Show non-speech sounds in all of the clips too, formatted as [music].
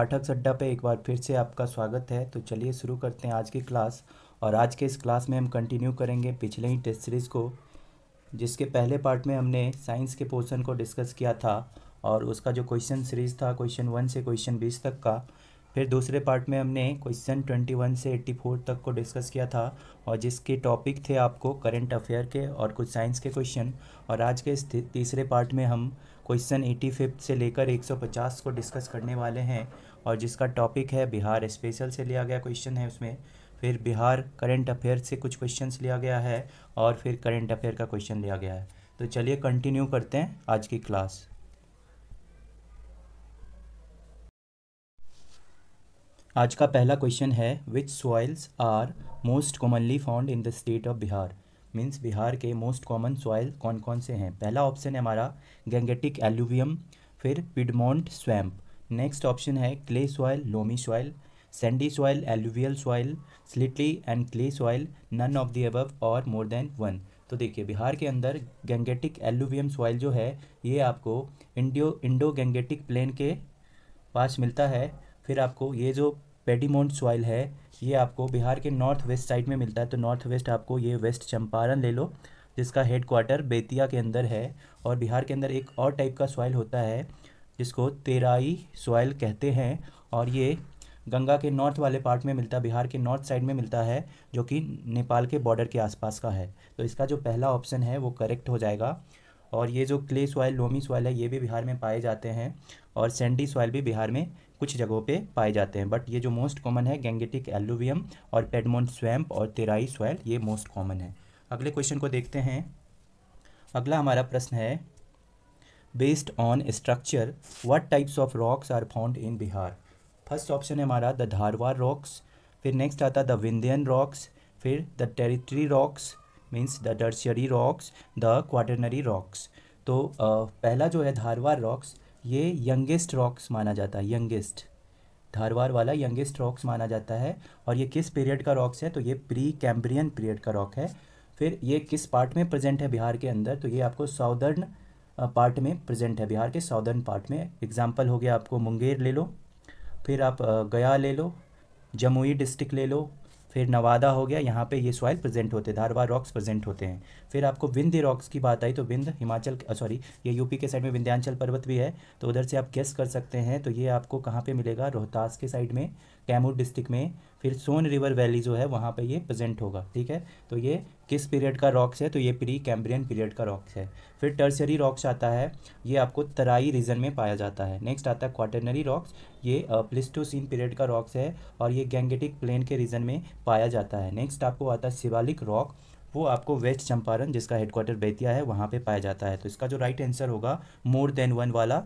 पाठक अड्डा पे एक बार फिर से आपका स्वागत है तो चलिए शुरू करते हैं आज की क्लास और आज के इस क्लास में हम कंटिन्यू करेंगे पिछले ही टेस्ट सीरीज़ को जिसके पहले पार्ट में हमने साइंस के पोर्शन को डिस्कस किया था और उसका जो क्वेश्चन सीरीज़ था क्वेश्चन वन से क्वेश्चन बीस तक का फिर दूसरे पार्ट में हमने क्वेश्चन ट्वेंटी वन से एट्टी फोर तक को डिस्कस किया था और जिसके टॉपिक थे आपको करंट अफेयर के और कुछ साइंस के क्वेश्चन और आज के इस तीसरे पार्ट में हम क्वेश्चन एटी फिफ्थ से लेकर एक सौ पचास को डिस्कस करने वाले हैं और जिसका टॉपिक है बिहार स्पेशल से लिया गया क्वेश्चन है उसमें फिर बिहार करंट अफेयर से कुछ क्वेश्चन लिया गया है और फिर करंट अफेयर का क्वेश्चन लिया गया है तो चलिए कंटिन्यू करते हैं आज की क्लास आज का पहला क्वेश्चन है which soils are most commonly found in the state of Bihar means Bihar के मोस्ट कॉमन सॉइल कौन कौन से हैं पहला ऑप्शन है हमारा गैंगेटिक एलुवियम फिर पिडमोंट स्वैम्प नेक्स्ट ऑप्शन है clay soil loamy soil sandy soil alluvial soil slightly and clay soil none of the above और मोर देन वन तो देखिए बिहार के अंदर गेंगेटिक एलुवियम सॉइल जो है ये आपको इंडियो इंडो गेंगेटिक प्लेन के पास मिलता है फिर आपको ये जो पेडीमोंट सॉइल है ये आपको बिहार के नॉर्थ वेस्ट साइड में मिलता है तो नॉर्थ वेस्ट आपको ये वेस्ट चंपारण ले लो जिसका हेड क्वार्टर बेतिया के अंदर है और बिहार के अंदर एक और टाइप का सॉइल होता है जिसको तेराई सॉयल कहते हैं और ये गंगा के नॉर्थ वाले पार्ट में मिलता है बिहार के नॉर्थ साइड में मिलता है जो कि नेपाल के बॉर्डर के आसपास का है तो इसका जो पहला ऑप्शन है वो करेक्ट हो जाएगा और ये जो क्ले सॉयल लोमी सॉयल है ये भी बिहार में पाए जाते हैं और सेंडी सॉयल भी बिहार में कुछ जगहों पे पाए जाते हैं बट ये जो मोस्ट कॉमन है गेंगेटिक एलुवियम और पेडमोन स्वैम्प और तेराई सॉयल ये मोस्ट कॉमन है अगले क्वेश्चन को देखते हैं अगला हमारा प्रश्न है based on structure what types of rocks are found in Bihar first option है हमारा द धारवार रॉक्स फिर नेक्स्ट आता द विंध्यन रॉक्स फिर the tertiary rocks means the tertiary rocks the quaternary rocks तो पहला जो है धारवार रॉक्स ये यंगेस्ट रॉक्स माना जाता है यंगेस्ट धारवार वाला यंगेस्ट रॉक्स माना जाता है और ये किस पीरियड का रॉक्स है तो ये प्री कैम्ब्रियन पीरियड का रॉक है फिर ये किस पार्ट में प्रेजेंट है बिहार के अंदर तो ये आपको साउदर्न पार्ट में प्रेजेंट है बिहार के साउदर्न पार्ट में एग्जाम्पल हो गया आपको मुंगेर ले लो फिर आप गया ले लो जमुई डिस्ट्रिक्ट ले लो फिर नवादा हो गया यहाँ पे ये सॉइल प्रेजेंट होते हैं धारवा रॉक्स प्रेजेंट होते हैं फिर आपको विंध्य रॉक्स की बात आई तो विंध हिमाचल सॉरी ये यूपी के साइड में विंध्यांचल पर्वत भी है तो उधर से आप गेस कर सकते हैं तो ये आपको कहाँ पे मिलेगा रोहतास के साइड में कैमूर डिस्ट्रिक्ट में फिर सोन रिवर वैली जो है वहाँ पर ये प्रजेंट होगा ठीक है तो ये किस पीरियड का रॉक्स है तो ये प्री कैम्ब्रियन पीरियड का रॉक्स है फिर टर्सरी रॉक्स आता है ये आपको तराई रीजन में पाया जाता है नेक्स्ट आता है क्वार्टनरी रॉक्स ये प्लिस्टोसिन पीरियड का रॉक्स है और ये गैंगेटिक प्लेन के रीजन में पाया जाता है नेक्स्ट आपको आता है शिवालिक रॉक वो आपको वेस्ट चंपारण जिसका हेडक्वार्टर बेतिया है वहाँ पर पाया जाता है तो इसका जो राइट आंसर होगा मोर देन वन वाला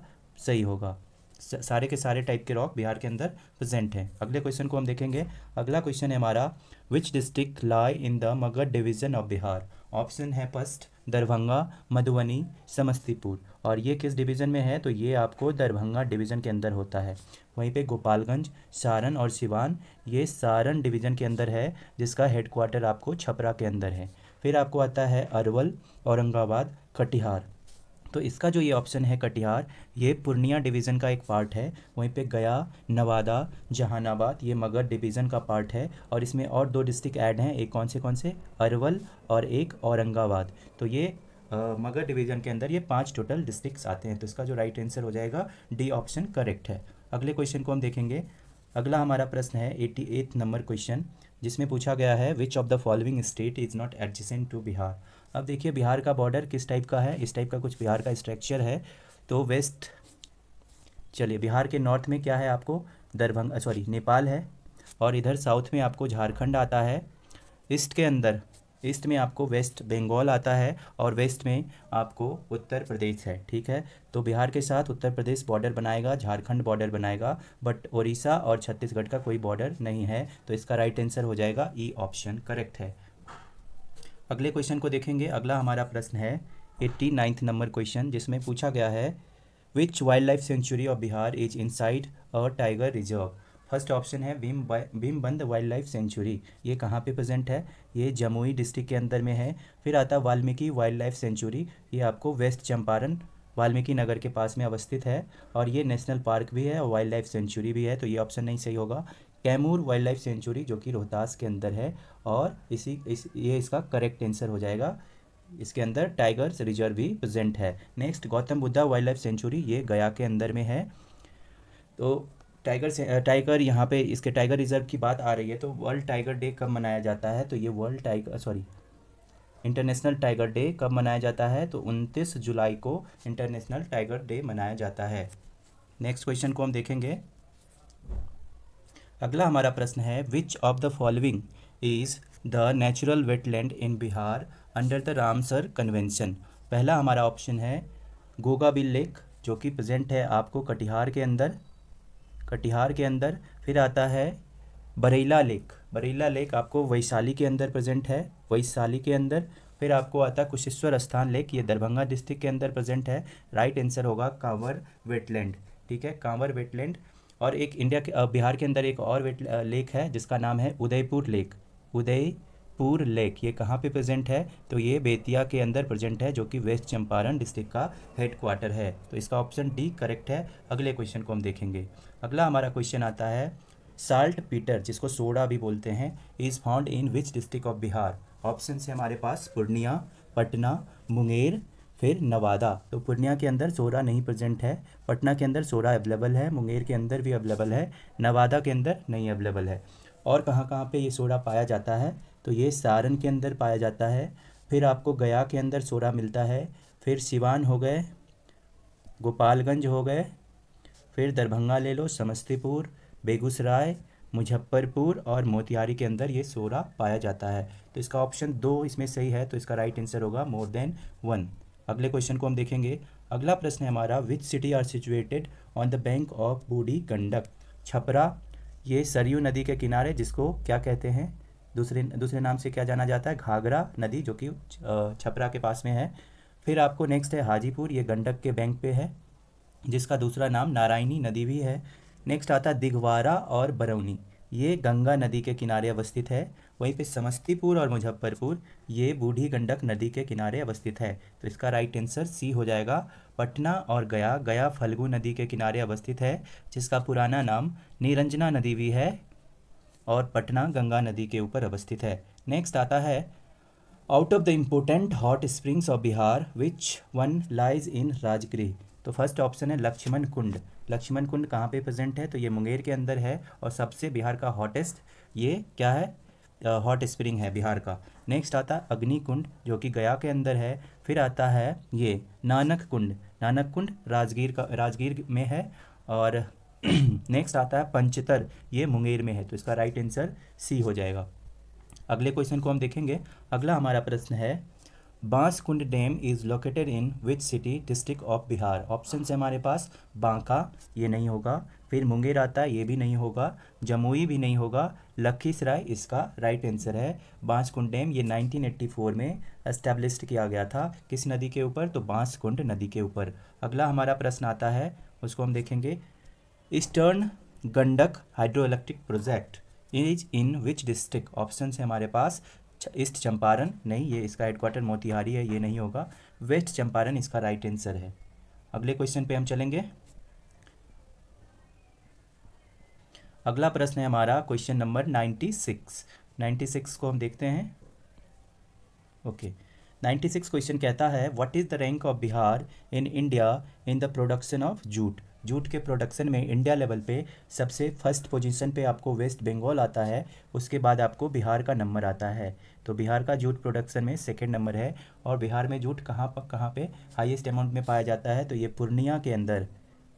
सही होगा सारे के सारे टाइप के रॉक बिहार के अंदर प्रेजेंट हैं अगले क्वेश्चन को हम देखेंगे अगला क्वेश्चन है हमारा which district lie in the Magadh division of Bihar option है फर्स्ट दरभंगा मधुबनी समस्तीपुर और ये किस डिवीज़न में है तो ये आपको दरभंगा डिवीज़न के अंदर होता है वहीं पे गोपालगंज सारण और सिवान ये सारण डिवीज़न के अंदर है जिसका हेडक्वार्टर आपको छपरा के अंदर है फिर आपको आता है अरवल औरंगाबाद कटिहार तो इसका जो ये ऑप्शन है कटिहार ये पूर्णिया डिवीज़न का एक पार्ट है वहीं पे गया नवादा जहानाबाद ये मगध डिवीज़न का पार्ट है और इसमें और दो डिस्ट्रिक्ट ऐड हैं एक कौन से कौन से अरवल और एक औरंगाबाद तो ये मगध डिवीज़न के अंदर ये पाँच टोटल डिस्ट्रिक्ट आते हैं तो इसका जो राइट आंसर हो जाएगा डी ऑप्शन करेक्ट है अगले क्वेश्चन को हम देखेंगे अगला हमारा प्रश्न है एट्टी एथ नंबर क्वेश्चन जिसमें पूछा गया है which of the following state is not adjacent to Bihar अब देखिए बिहार का बॉर्डर किस टाइप का है इस टाइप का कुछ बिहार का स्ट्रक्चर है तो वेस्ट चलिए बिहार के नॉर्थ में क्या है आपको दरभंगा सॉरी नेपाल है और इधर साउथ में आपको झारखंड आता है ईस्ट के अंदर ईस्ट में आपको वेस्ट बंगाल आता है और वेस्ट में आपको उत्तर प्रदेश है ठीक है तो बिहार के साथ उत्तर प्रदेश बॉर्डर बनाएगा झारखंड बॉर्डर बनाएगा बट उड़ीसा और छत्तीसगढ़ का कोई बॉर्डर नहीं है तो इसका राइट आंसर हो जाएगा ई ऑप्शन करेक्ट है अगले क्वेश्चन को देखेंगे अगला हमारा प्रश्न है एट्टी नाइन्थ नंबर क्वेश्चन जिसमें पूछा गया है which wildlife sanctuary of Bihar is inside a tiger reserve first option है Bhim Bhimbandh wildlife sanctuary ये कहाँ पे प्रेजेंट है ये जमुई डिस्ट्रिक्ट के अंदर में है फिर आता वाल्मीकि वाइल्ड लाइफ सेंचुरी ये आपको वेस्ट चंपारण वाल्मीकि नगर के पास में अवस्थित है और ये नेशनल पार्क भी है और वाइल्ड लाइफ सेंचुरी भी है तो ये ऑप्शन नहीं सही होगा कैमूर वाइल्ड लाइफ सेंचुरी जो कि रोहतास के अंदर है और इसी इस ये इसका करेक्ट आंसर हो जाएगा इसके अंदर टाइगर्स रिजर्व भी प्रेजेंट है next Gautam Buddha wildlife sanctuary ये गया के अंदर में है तो टाइगर से टाइगर यहाँ पे इसके टाइगर रिजर्व की बात आ रही है तो वर्ल्ड टाइगर डे कब मनाया जाता है तो ये world tiger sorry international tiger day कब मनाया जाता है तो 29 जुलाई को इंटरनेशनल टाइगर डे मनाया जाता है नेक्स्ट क्वेश्चन को हम देखेंगे अगला हमारा प्रश्न है which of the following is the natural wetland in Bihar under the Ramsar convention पहला हमारा ऑप्शन है गोगा बिल लेक जो कि प्रेजेंट है आपको कटिहार के अंदर कटिहार के अंदर फिर आता है बरेला लेक बरेला लेक आपको वैशाली के अंदर प्रेजेंट है वैशाली के अंदर फिर आपको आता है कुशेश्वर स्थान लेक ये दरभंगा डिस्ट्रिक्ट के अंदर प्रेजेंट है राइट आंसर होगा कांवर वेटलैंड ठीक है कांवर वेटलैंड और एक इंडिया के बिहार के अंदर एक और वेट लेक है जिसका नाम है उदयपुर लेक उदयपुर लेक ये कहाँ पे प्रेजेंट है तो ये बेतिया के अंदर प्रेजेंट है जो कि वेस्ट चंपारण डिस्ट्रिक्ट का हेड क्वार्टर है तो इसका ऑप्शन डी करेक्ट है अगले क्वेश्चन को हम देखेंगे अगला हमारा क्वेश्चन आता है साल्ट पीटर जिसको सोडा भी बोलते हैं is found in which district of Bihar option से हमारे पास पूर्णिया पटना मुंगेर फिर नवादा तो पूर्णिया के अंदर सोरा नहीं प्रेजेंट है पटना के अंदर सोरा अवेलेबल है मुंगेर के अंदर भी अवेलेबल है नवादा के अंदर नहीं अवेलेबल है और कहाँ कहाँ पे ये सोरा पाया जाता है तो ये सारण के अंदर पाया जाता है फिर आपको गया के अंदर सोरा मिलता है फिर सिवान हो गए गोपालगंज हो गए फिर दरभंगा ले लो समस्तीपुर बेगूसराय मुजफ्फरपुर और मोतिहारी के अंदर ये सोरा पाया जाता है तो इसका ऑप्शन दो इसमें सही है तो इसका राइट आंसर होगा मोर देन वन अगले क्वेश्चन को हम देखेंगे अगला प्रश्न है हमारा which city are situated on the bank of Burhi Gandak Chhapra ये सरयू नदी के किनारे जिसको क्या कहते हैं दूसरे दूसरे नाम से क्या जाना जाता है घाघरा नदी जो कि छपरा के पास में है फिर आपको नेक्स्ट है हाजीपुर ये गंडक के बैंक पे है जिसका दूसरा नाम नारायणी नदी भी है नेक्स्ट आता है दिघवारा और बरौनी ये गंगा नदी के किनारे अवस्थित है वहीं पे समस्तीपुर और मुजफ्फरपुर ये बूढ़ी गंडक नदी के किनारे अवस्थित है तो इसका राइट आंसर सी हो जाएगा पटना और गया गया फल्गु नदी के किनारे अवस्थित है जिसका पुराना नाम निरंजना नदी भी है और पटना गंगा नदी के ऊपर अवस्थित है नेक्स्ट आता है out of the important hot springs of Bihar which one lies in Rajgriha तो फर्स्ट ऑप्शन है लक्ष्मण कुंड लक्ष्मण कुंड कहाँ पे प्रेजेंट है तो ये मुंगेर के अंदर है और सबसे बिहार का हॉटेस्ट ये क्या है हॉट स्प्रिंग है बिहार का नेक्स्ट आता है अग्नि कुंड जो कि गया के अंदर है फिर आता है ये नानक कुंड नानक कुंड राजगीर का राजगीर में है और नेक्स्ट [clears throat] आता है पंचतर ये मुंगेर में है तो इसका राइट आंसर सी हो जाएगा अगले क्वेश्चन को हम देखेंगे अगला हमारा प्रश्न है Banskund dam is located in which city district of Bihar option है हमारे पास बांका ये नहीं होगा फिर मुंगेर आता है ये भी नहीं होगा जमुई भी नहीं होगा लखीसराय इसका राइट आंसर है बांसकुंड डैम ये 1984 में एस्टेब्लिश किया गया था किस नदी के ऊपर तो बांसकुंड नदी के ऊपर अगला हमारा प्रश्न आता है उसको हम देखेंगे eastern Gandak hydroelectric project is in which district option है हमारे पास ईस्ट चंपारण नहीं ये इसका हेडक्वार्टर मोतिहारी है ये नहीं होगा वेस्ट चंपारण इसका राइट आंसर है अगले क्वेश्चन पे हम चलेंगे अगला प्रश्न है हमारा question number ninety six ninety six को हम देखते हैं ओके नाइन्टी सिक्स क्वेश्चन कहता है what is the rank of Bihar in India in the production of jute jute के प्रोडक्शन में इंडिया लेवल पे सबसे फर्स्ट पोजीशन पे आपको वेस्ट बंगाल आता है उसके बाद आपको बिहार का नंबर आता है तो बिहार का जूट प्रोडक्शन में सेकेंड नंबर है और बिहार में जूट कहाँ पर कहाँ पर हाइएस्ट अमाउंट में पाया जाता है तो ये पूर्णिया के अंदर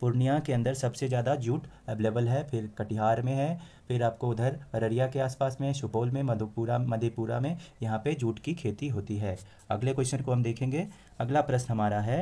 पूर्णिया के अंदर सबसे ज़्यादा जूट अवेलेबल है फिर कटिहार में है फिर आपको उधर अररिया के आसपास में सुपौल में मधुपुरा मधेपुरा में यहाँ पे जूट की खेती होती है अगले क्वेश्चन को हम देखेंगे अगला प्रश्न हमारा है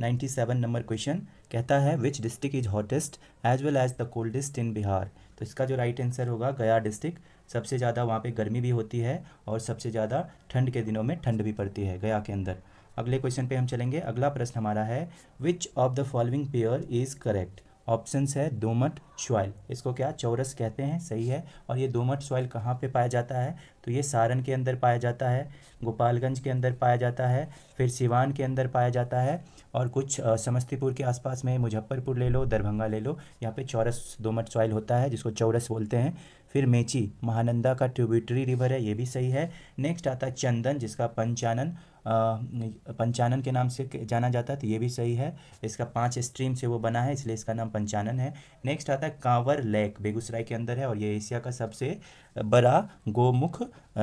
97 नंबर क्वेश्चन कहता है which district is hottest as well as the coldest in Bihar तो इसका जो राइट आंसर होगा गया डिस्ट्रिक्ट सबसे ज़्यादा वहाँ पर गर्मी भी होती है और सबसे ज़्यादा ठंड के दिनों में ठंड भी पड़ती है गया के अंदर अगले क्वेश्चन पे हम चलेंगे अगला प्रश्न हमारा है which of the following pair is correct option है दोमट सॉइल इसको क्या चौरस कहते हैं सही है और ये दोमट सॉइल कहाँ पे पाया जाता है तो ये सारण के अंदर पाया जाता है गोपालगंज के अंदर पाया जाता है फिर सिवान के अंदर पाया जाता है और कुछ समस्तीपुर के आसपास में मुजफ्फरपुर ले लो दरभंगा ले लो यहाँ पे चौरस दोमट सॉइल होता है जिसको चौरस बोलते हैं फिर मेची महानंदा का ट्रिब्यूटरी रिवर है ये भी सही है नेक्स्ट आता है चंदन जिसका पंचानन पंचानन के नाम से जाना जाता है तो ये भी सही है इसका पांच स्ट्रीम से वो बना है इसलिए इसका नाम पंचानन है नेक्स्ट आता है कांवर लेक बेगूसराय के अंदर है और ये एशिया का सबसे बड़ा गोमुख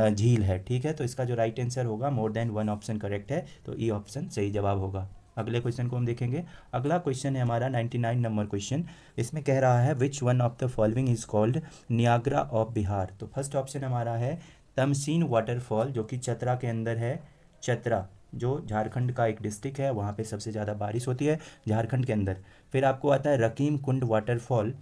झील है ठीक है तो इसका जो राइट आंसर होगा more than one option correct है तो ई e ऑप्शन सही जवाब होगा अगले क्वेश्चन को हम देखेंगे अगला क्वेश्चन है हमारा 99 नंबर क्वेश्चन इसमें कह रहा है which one of the following is called Niagara of Bihar तो फर्स्ट ऑप्शन हमारा है तमसीन वाटरफॉल जो कि चतरा के अंदर है चतरा जो झारखंड का एक डिस्ट्रिक्ट है वहाँ पे सबसे ज़्यादा बारिश होती है झारखंड के अंदर फिर आपको आता है रकीम कुंड वाटरफॉल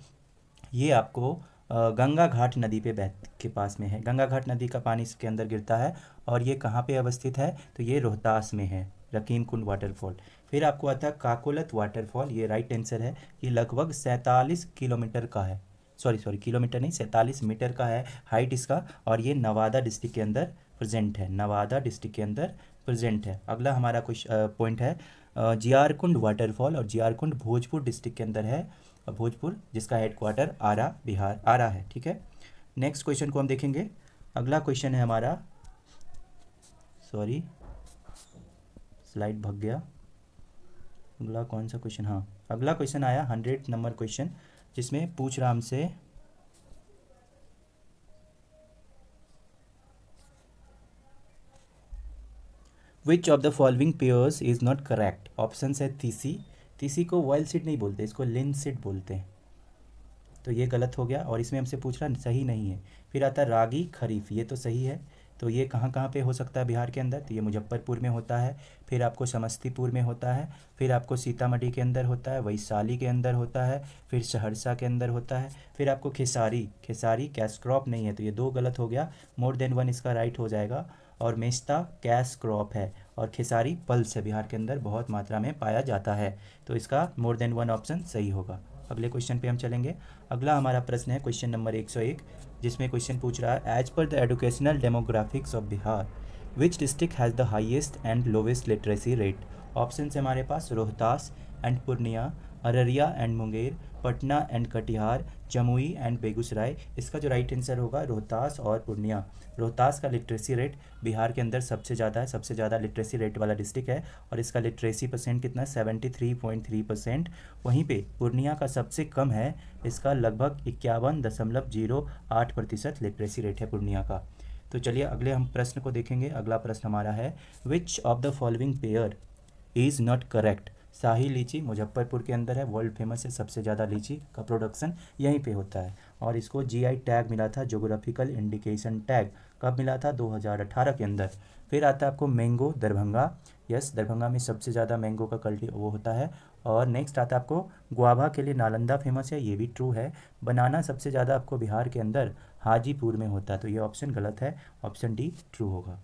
ये आपको गंगा घाट नदी पे बह के पास में है गंगा घाट नदी का पानी इसके अंदर गिरता है और ये कहाँ पे अवस्थित है तो ये रोहतास में है रकीम कुंड वाटरफॉल फिर आपको आता है काकोलत वाटरफॉल ये राइट आंसर है ये लगभग सैंतालीस किलोमीटर का है सॉरी सॉरी किलोमीटर नहीं सैंतालीस मीटर का है हाइट इसका और ये नवादा डिस्ट्रिक्ट के अंदर प्रेजेंट है नवादा डिस्ट्रिक्ट के अंदर प्रेजेंट है अगला हमारा कुछ पॉइंट है जियारकुंड वाटरफॉल और जियारकुंड भोजपुर डिस्ट्रिक्ट के अंदर है भोजपुर जिसका हेडक्वार्टर आरा बिहार आरा है ठीक है नेक्स्ट क्वेश्चन को हम देखेंगे अगला क्वेश्चन है हमारा सॉरी स्लाइड भग गया अगला कौन सा क्वेश्चन हाँ अगला क्वेश्चन आया हंड्रेड नंबर क्वेश्चन जिसमें पूछ रहा हमसे which of the following pairs is not correct option है तीसी तीसी को वॉयल सीट नहीं बोलते इसको लिन सीट बोलते हैं तो ये गलत हो गया और इसमें हमसे पूछ रहा सही नहीं है फिर आता रागी खरीफ ये तो सही है तो ये कहाँ कहाँ पे हो सकता है बिहार के अंदर तो ये मुजफ्फरपुर में होता है फिर आपको समस्तीपुर में होता है फिर आपको सीतामढ़ी के अंदर होता है वैशाली के अंदर होता है फिर सहरसा के अंदर होता है फिर आपको खेसारी खेसारी कैश क्रॉप नहीं है तो ये दो गलत हो गया मोर देन वन इसका राइट हो जाएगा और मेस्ता कैश क्रॉप है और खेसारी पल्स है बिहार के अंदर बहुत मात्रा में पाया जाता है तो इसका मोर देन वन ऑप्शन सही होगा अगले क्वेश्चन पे हम चलेंगे अगला हमारा प्रश्न है क्वेश्चन नंबर 101 जिसमें क्वेश्चन पूछ रहा है as per the educational demographics of Bihar which district has the highest and lowest literacy rate option हमारे पास Rohtas and Purnia Araria and Munger Patna and Katihar Jamui and Begusarai इसका जो राइट आंसर होगा रोहतास और पूर्णिया रोहतास का लिटरेसी रेट बिहार के अंदर सबसे ज़्यादा है सबसे ज़्यादा लिटरेसी रेट वाला डिस्ट्रिक्ट है और इसका लिटरेसी परसेंट कितना seventy three point three percent वहीं पे पूर्णिया का सबसे कम है इसका लगभग इक्यावन दशमलव जीरो आठ प्रतिशत लिटरेसी रेट है पूर्णिया का तो चलिए अगले हम प्रश्न को देखेंगे अगला प्रश्न हमारा है which of the following pair is not correct शाही लीची मुजफ्फरपुर के अंदर है वर्ल्ड फेमस है सबसे ज़्यादा लीची का प्रोडक्शन यहीं पे होता है और इसको जीआई टैग मिला था जोग्राफिकल इंडिकेशन टैग कब मिला था 2018 के अंदर फिर आता है आपको मैंगो दरभंगा यस दरभंगा में सबसे ज़्यादा मैंगो का कल्टी वो होता है और नेक्स्ट आता है आपको गुआभा के लिए नालंदा फेमस है ये भी ट्रू है बनाना सबसे ज़्यादा आपको बिहार के अंदर हाजीपुर में होता है तो ये ऑप्शन गलत है ऑप्शन डी ट्रू होगा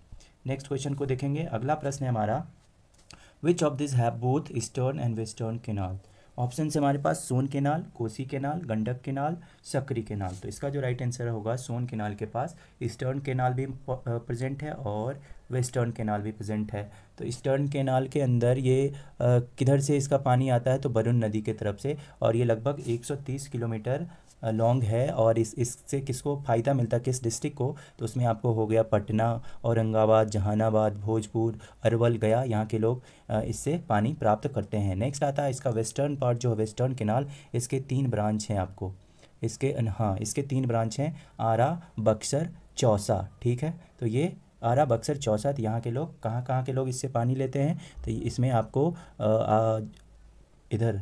नेक्स्ट क्वेश्चन को देखेंगे अगला प्रश्न है हमारा which of this have both eastern and western canal option से हमारे पास Son canal Kosi canal Gandak canal Sakri canal तो इसका जो राइट आंसर होगा सोन केनाल के पास ईस्टर्न केनाल भी प्रेजेंट है और वेस्टर्न केनाल भी प्रेजेंट है तो ईस्टर्न केनाल के अंदर ये किधर से इसका पानी आता है तो बरुण नदी के तरफ से और ये लगभग 130 किलोमीटर लॉन्ग है और इस इससे किसको फ़ायदा मिलता है किस डिस्ट्रिक्ट को तो उसमें आपको हो गया पटना औरंगाबाद जहानाबाद भोजपुर अरवल गया यहाँ के लोग इससे पानी प्राप्त करते हैं नेक्स्ट आता है इसका वेस्टर्न पार्ट जो है वेस्टर्न किनाल इसके तीन ब्रांच हैं आपको इसके हाँ इसके तीन ब्रांच हैं आरा बक्सर चौसा ठीक है तो ये आरा बक्सर चौसा तो यहाँ के लोग कहाँ कहाँ के लोग इससे पानी लेते हैं तो इसमें आपको आ, आ, इधर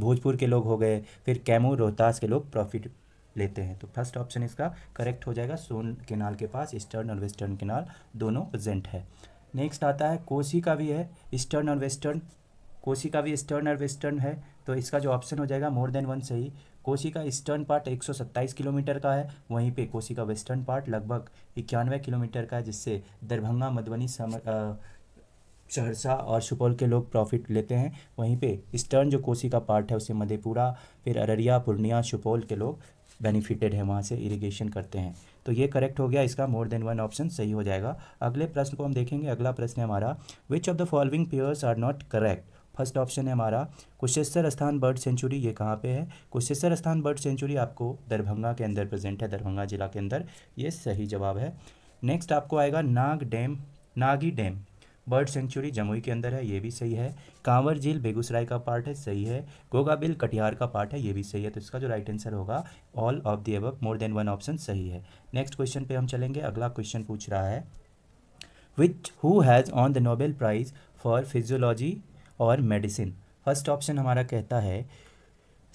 भोजपुर के लोग हो गए फिर कैमूर रोहतास के लोग प्रॉफिट लेते हैं तो फर्स्ट ऑप्शन इसका करेक्ट हो जाएगा सोन केनाल के पास ईस्टर्न और वेस्टर्न केनाल दोनों प्रजेंट है नेक्स्ट आता है कोसी का भी है ईस्टर्न और वेस्टर्न कोसी का भी ईस्टर्न और वेस्टर्न है तो इसका जो ऑप्शन हो जाएगा मोर देन वन सही कोसी का ईस्टर्न पार्ट 127 किलोमीटर का है वहीं पे कोसी का वेस्टर्न पार्ट लगभग इक्यानवे किलोमीटर का है जिससे दरभंगा मधुबनी सहरसा और सुपौल के लोग प्रॉफिट लेते हैं वहीं पे ईस्टर्न जो कोसी का पार्ट है उसे मधेपुरा फिर अररिया पूर्णिया सुपौल के लोग बेनिफिटेड हैं वहाँ से इरिगेशन करते हैं तो ये करेक्ट हो गया इसका मोर देन वन ऑप्शन सही हो जाएगा अगले प्रश्न को हम देखेंगे अगला प्रश्न है हमारा which of the following pairs are not correct first option है हमारा कुशेश्वर स्थान बर्ड सेंचुरी ये कहाँ पे है कुशेश्वर स्थान बर्ड सेंचुरी आपको दरभंगा के अंदर प्रेजेंट है दरभंगा जिला के अंदर ये सही जवाब है नेक्स्ट आपको आएगा Nag dam Nagi dam bird sanctuary Jamui के अंदर है ये भी सही है कांवर झील बेगूसराय का पार्ट है सही है गोगा बिल कटिहार का पार्ट है ये भी सही है तो इसका जो राइट आंसर होगा all of the above more than one option सही है नेक्स्ट क्वेश्चन पे हम चलेंगे अगला क्वेश्चन पूछ रहा है which who has won the Nobel prize for physiology और मेडिसिन फर्स्ट ऑप्शन हमारा कहता है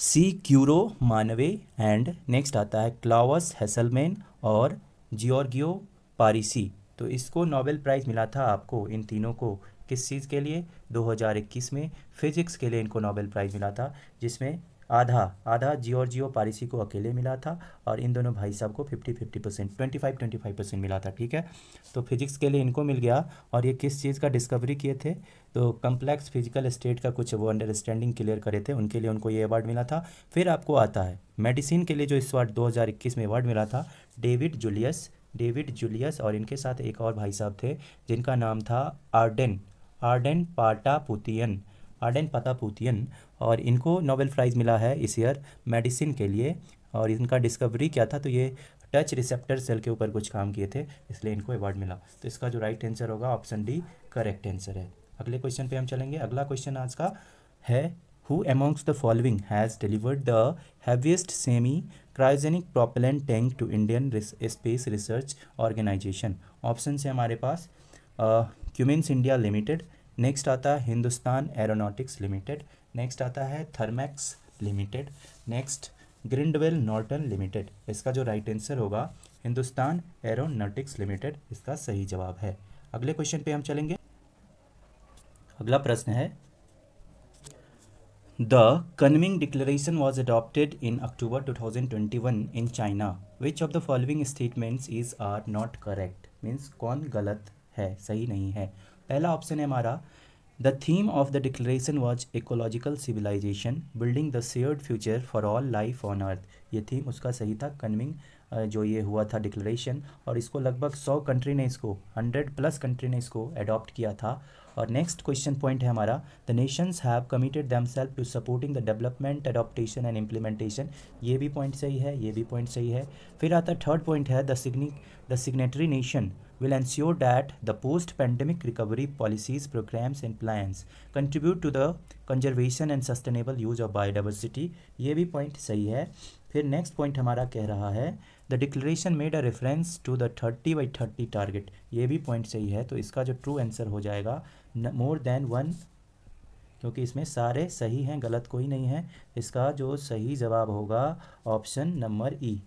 सी क्यूरो मानवे एंड नेक्स्ट आता है क्लावस हेसलमैन और जियोर्गियो पारिसी तो इसको नोबेल प्राइज़ मिला था आपको इन तीनों को किस चीज़ के लिए 2021 में फिज़िक्स के लिए इनको नोबेल प्राइज़ मिला था जिसमें आधा आधा जियोर जियो पारिसी को अकेले मिला था और इन दोनों भाई साहब को fifty fifty percent twenty five twenty five percent मिला था ठीक है तो फिजिक्स के लिए इनको मिल गया और ये किस चीज़ का डिस्कवरी किए थे तो कम्प्लेक्स फिजिकल स्टेट का कुछ वो अंडरस्टैंडिंग क्लियर करे थे उनके लिए उनको ये अवार्ड मिला था फिर आपको आता है मेडिसिन के लिए जो इस बार दो में अवार्ड मिला था डेविड जूलियस डेविड जूलियस और इनके साथ एक और भाई साहब थे जिनका नाम था Ardem Ardem Patapoutian Ardem Patapoutian और इनको नोबेल प्राइज़ मिला है इस ईयर मेडिसिन के लिए और इनका डिस्कवरी क्या था तो ये टच रिसेप्टर सेल के ऊपर कुछ काम किए थे इसलिए इनको अवार्ड मिला तो इसका जो राइट आंसर होगा ऑप्शन डी करेक्ट आंसर है अगले क्वेश्चन पे हम चलेंगे अगला क्वेश्चन आज का है who amongst the following has delivered the heaviest semi cryogenic propellant tank to Indian Space Research Organization option है हमारे पास क्यूमिन्स इंडिया लिमिटेड नेक्स्ट आता है हिंदुस्तान एरोनॉटिक्स लिमिटेड नेक्स्ट आता है Thermax limited next Grindwell Norton limited इसका जो right right answer होगा हिंदुस्तान एरोनॉटिक्स लिमिटेड इसका सही जवाब है अगले क्वेश्चन पे हम चलेंगे अगला प्रश्न है The Kunming Declaration was adopted in October 2021 in China. Which of the following statements is are not correct? Means कौन गलत है सही नहीं है पहला ऑप्शन है हमारा the theme of the declaration was ecological civilisation building the shared future for all life on earth ये थीम उसका सही था कन्विंग जो ये हुआ था डिक्लेरेशन और इसको लगभग सौ कंट्री ने इसको हंड्रेड प्लस कंट्री ने इसको अडॉप्ट किया था और नेक्स्ट क्वेश्चन पॉइंट है हमारा the nations have committed them to supporting the development adoption and implementation ये भी पॉइंट सही है ये भी पॉइंट सही है फिर आता थर्ड पॉइंट है दिग्नि the signatory nation will ensure that the post pandemic recovery policies programmes and plan contribute to the conservation and sustainable use of biodiversity ये भी पॉइंट सही है फिर नेक्स्ट पॉइंट हमारा कह रहा है the declaration made a reference to the thirty by thirty target ये भी पॉइंट सही है तो इसका जो ट्रू आंसर हो जाएगा मोर देन वन क्योंकि इसमें सारे सही हैं गलत कोई नहीं है इसका जो सही जवाब होगा option number E